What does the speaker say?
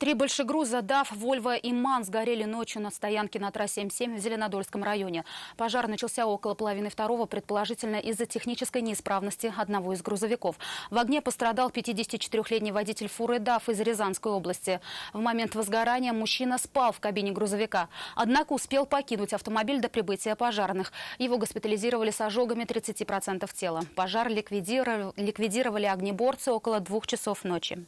Три большегруза «ДАФ», Volvo и «МАН» сгорели ночью на стоянке на трассе М7 в Зеленодольском районе. Пожар начался около половины второго, предположительно из-за технической неисправности одного из грузовиков. В огне пострадал 54-летний водитель фуры «ДАФ» из Рязанской области. В момент возгорания мужчина спал в кабине грузовика. Однако успел покинуть автомобиль до прибытия пожарных. Его госпитализировали с ожогами 30% тела. Пожар ликвидировали, ликвидировали огнеборцы около двух часов ночи.